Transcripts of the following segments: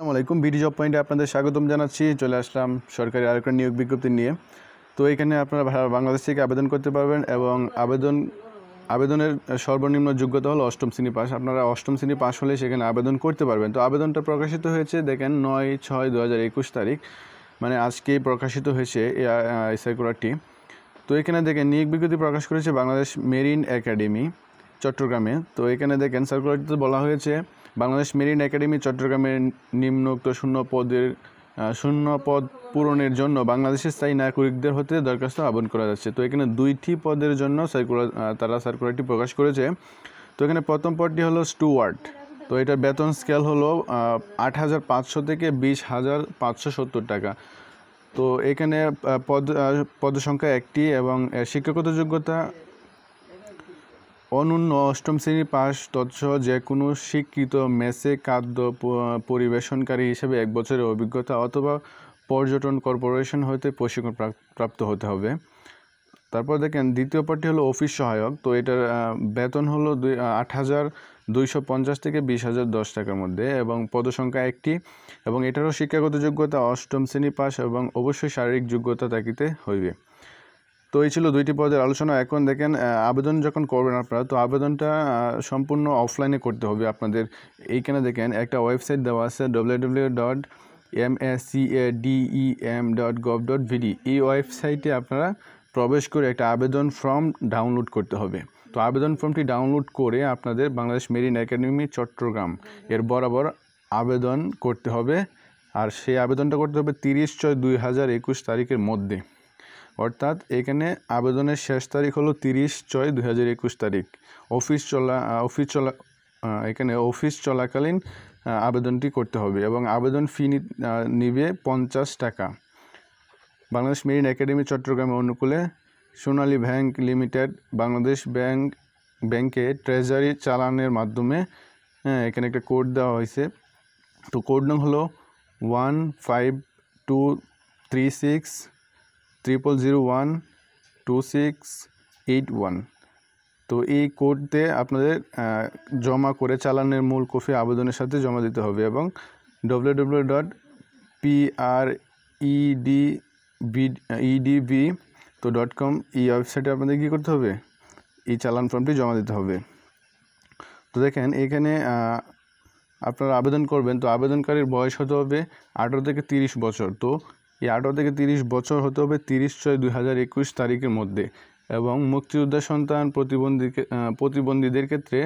আসসালামু আলাইকুম BD job পয়েন্টে আপনাদের স্বাগতম জানাচ্ছি চলে আসলাম সরকারি আরেকটা নিয়োগ বিজ্ঞপ্তি নিয়ে তো এখানে আপনারা বাংলাদেশ থেকে আবেদন করতে পারবেন এবং আবেদন আবেদনের সর্বনিম্ন যোগ্যতা হলো অষ্টম শ্রেণী পাস আপনারা অষ্টম শ্রেণী পাস হলে সেখানে আবেদন করতে পারবেন তো আবেদনটা প্রকাশিত হয়েছে দেখেন নয় ছয় দু হাজার একুশ তারিখ মানে আজকেই প্রকাশিত হয়েছে এই সার্কুলারটি তো এখানে দেখেন নিয়োগ বিজ্ঞপ্তি প্রকাশ করেছে বাংলাদেশ মেরিন একাডেমি চট্টগ্রামে তো এখানে দেখেন সার্কুলারটিতে বলা হয়েছে বাংলাদেশ মেরিন একাডেমি চট্টগ্রামের নিম্নোক্ত শূন্য পদের শূন্য পদ পূরণের জন্য বাংলাদেশের স্থায়ী নাগরিকদের হতে দরখাস্ত আহ্বান করা যাচ্ছে তো এখানে দুইটি পদের জন্য সার্কুলার তারা সার্কুলারটি প্রকাশ করেছে তো এখানে প্রথম পদটি হলো স্টুয়ার্ট তো এটার বেতন স্কেল হলো আট হাজার পাঁচশো থেকে বিশ হাজার পাঁচশো সত্তর টাকা তো এখানে পদ পদ সংখ্যা একটি এবং শিক্ষাগত যোগ্যতা অনন্য অষ্টম শ্রেণী পাশ তৎস যে কোনো স্বীকৃত মেসে খাদ্য পরিবেশনকারী হিসেবে এক বছরের অভিজ্ঞতা অথবা পর্যটন কর্পোরেশন হতে প্রশিক্ষণ প্রাপ্ত হতে হবে তারপর দেখেন দ্বিতীয় পার্টি হলো অফিস সহায়ক তো এটার বেতন হলো দুই আট হাজার দুইশো পঞ্চাশ থেকে বিশ হাজার দশ টাকার মধ্যে এবং পদসংখ্যা একটি এবং এটারও শিক্ষাগত যোগ্যতা অষ্টম শ্রেণী পাস এবং অবশ্যই শারীরিক যোগ্যতা থাকিতে হইবে তো এই ছিল দুইটি পদের আলোচনা এখন দেখেন আবেদন যখন করবেন আপনারা তো আবেদনটা সম্পূর্ণ অফলাইনে করতে হবে আপনাদের এইখানে দেখেন একটা ওয়েবসাইট দেওয়া আছে W W dot M S C A D E M dot gov dot BD এই ওয়েবসাইটে আপনারা প্রবেশ করে একটা আবেদন ফর্ম ডাউনলোড করতে হবে তো আবেদন ফর্মটি ডাউনলোড করে আপনাদের বাংলাদেশ মেরিন একাডেমি চট্টগ্রাম এর বরাবর আবেদন করতে হবে আর সেই আবেদনটা করতে হবে তিরিশ ছয় দুই হাজার একুশ তারিখের মধ্যে অর্থাৎ এখানে আবেদনের শেষ তারিখ হলো তিরিশ ছয় দু হাজার একুশ তারিখ অফিস চলা অফিস চলা এখানে অফিস চলাকালীন আবেদনটি করতে হবে এবং আবেদন ফি নিবে পঞ্চাশ টাকা বাংলাদেশ মেরিন একাডেমি চট্টগ্রামে অনুকূলে Sonali bank limited Bangladesh bank ব্যাংকে ট্রেজারি চালানের মাধ্যমে হ্যাঁ এখানে একটা কোড দেওয়া হয়েছে তো কোড নং হলো one five two three six triple zero one two six eight one তো এই কোডতে আপনাদের জমা করে চালানের মূল কফি আবেদনের সাথে জমা দিতে হবে এবং W W dot ED EDB তো ডট কম এই ওয়েবসাইটে আপনাদের কী করতে হবে এই চালান ফর্মটি জমা দিতে হবে তো দেখেন এখানে আপনারা আবেদন করবেন তো আবেদনকারীর বয়স হতে হবে আঠেরো থেকে তিরিশ বছর তো এই আঠারো থেকে তিরিশ বছর হতে হবে তিরিশ ছয় দুই হাজার একুশ তারিখের মধ্যে এবং মুক্তিযোদ্ধা সন্তান প্রতিবন্ধীকে প্রতিবন্ধীদের ক্ষেত্রে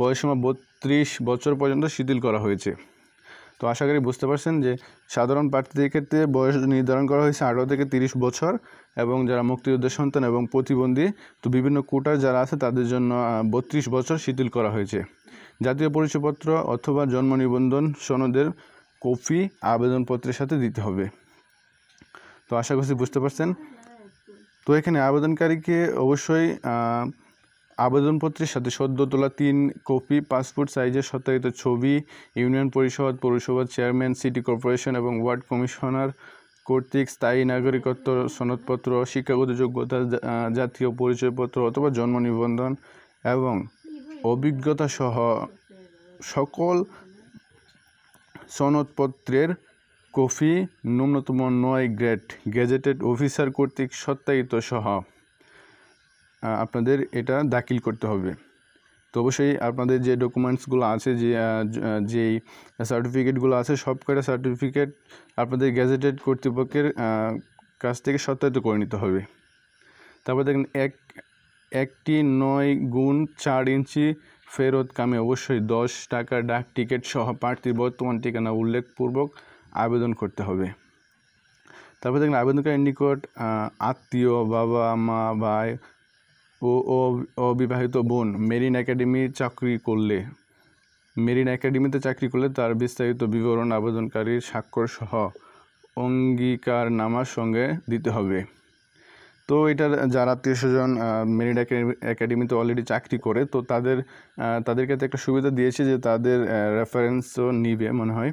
বয়সীমা বত্রিশ বছর পর্যন্ত শিথিল করা হয়েছে তো আশা করি বুঝতে পারছেন যে সাধারণ প্রার্থীদের ক্ষেত্রে বয়স নির্ধারণ করা হয়েছে আঠারো থেকে তিরিশ বছর এবং যারা মুক্তিযোদ্ধা সন্তান এবং প্রতিবন্ধী তো বিভিন্ন কোটার যারা আছে তাদের জন্য বত্রিশ বছর শিথিল করা হয়েছে জাতীয় পরিচয়পত্র অথবা জন্ম নিবন্ধন সনদের কপি আবেদনপত্রের সাথে দিতে হবে তো আশা করছি বুঝতে পারছেন তো এখানে আবেদনকারীকে অবশ্যই আবেদনপত্রের সাথে সদ্য তোলা তিন কপি পাসপোর্ট সাইজের সত্যায়িত ছবি ইউনিয়ন পরিষদ পৌরসভার চেয়ারম্যান সিটি কর্পোরেশন এবং ওয়ার্ড কমিশনার কর্তৃক স্থায়ী নাগরিকত্ব সনদপত্র শিক্ষাগত যোগ্যতা জাতীয় পরিচয়পত্র অথবা জন্ম নিবন্ধন এবং অভিজ্ঞতা সহ সকল সনদপত্রের কফি ন্যূনতম নয় গ্রেড গ্যাজেটেড অফিসার কর্তৃক সত্যায়িত সহ আপনাদের এটা দাখিল করতে হবে তো অবশ্যই আপনাদের যে ডকুমেন্টসগুলো আছে যে যেই সার্টিফিকেটগুলো আছে সব কটা সার্টিফিকেট আপনাদের গ্যাজেটেড কর্তৃপক্ষের কাছ থেকে সত্যায়িত করে নিতে হবে তারপর দেখেন এক একটি নয় গুণ চার ইঞ্চি ফেরত কামে অবশ্যই দশ টাকা ডাক টিকিট সহ প্রার্থীর বর্তমান ঠিকানা উল্লেখপূর্বক আবেদন করতে হবে তারপর দেখেন আবেদনকারীর নিকট আত্মীয় বাবা মা ভাই ও অবিবাহিত বোন মেরিন একাডেমি চাকরি করলে মেরিন একাডেমিতে চাকরি করলে তার বিস্তারিত বিবরণ আবেদনকারীর স্বাক্ষর সহ অঙ্গীকার নামার সঙ্গে দিতে হবে তো এটার যারা আত্মীয় স্বজন মেরিন একাডেমিতে অলরেডি চাকরি করে তো তাদের তাদের ক্ষেত্রে একটা সুবিধা দিয়েছে যে তাদের রেফারেন্সও নিবে মনে হয়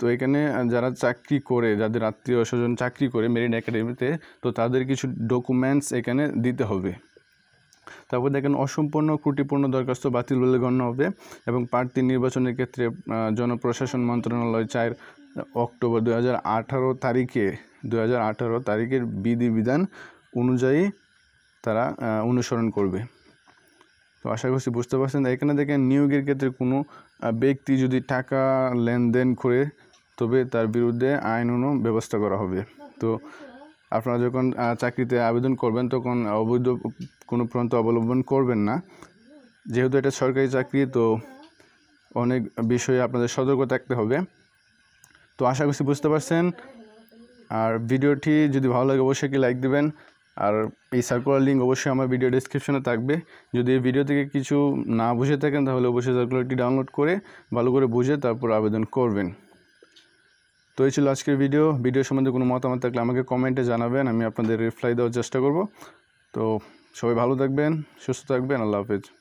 তো এখানে যারা চাকরি করে যাদের আত্মীয় স্বজন চাকরি করে মেরিন একাডেমিতে তো তাদের কিছু ডকুমেন্টস এখানে দিতে হবে তারপর দেখেন অসম্পূর্ণ ত্রুটিপূর্ণ দরখাস্ত বাতিল বলে গণ্য হবে এবং প্রার্থী নির্বাচনের ক্ষেত্রে জনপ্রশাসন মন্ত্রণালয় চার অক্টোবর দু তারিখে দু তারিখের বিধিবিধান অনুযায়ী তারা অনুসরণ করবে তো আশা করছি বুঝতে পারছেন এখানে দেখেন নিয়োগের ক্ষেত্রে কোনো ব্যক্তি যদি টাকা লেনদেন করে তবে তার বিরুদ্ধে আইন ব্যবস্থা করা হবে তো আপনারা যখন চাকরিতে আবেদন করবেন তখন অবৈধ কোনো প্রান্ত অবলম্বন করবেন না যেহেতু এটা সরকারি চাকরি তো অনেক বিষয়ে আপনাদের সতর্ক থাকতে হবে তো আশা করছি বুঝতে পারছেন আর ভিডিওটি যদি ভালো লাগে অবশ্যই কি লাইক দেবেন আর এই সার্কুলার লিঙ্ক অবশ্যই আমার ভিডিও ডিসক্রিপশনে থাকবে যদি এই ভিডিও থেকে কিছু না বুঝে থাকেন তাহলে অবশ্যই সার্কুলারটি ডাউনলোড করে ভালো করে বুঝে তারপর আবেদন করবেন তো এই ছিল আজকের ভিডিও ভিডিও সম্বন্ধে কোনো মতামত থাকলে আমাকে কমেন্টে জানাবেন আমি আপনাদের রিপ্লাই দেওয়ার চেষ্টা করব তো সবাই ভালো থাকবেন সুস্থ থাকবেন আল্লাহ হাফেজ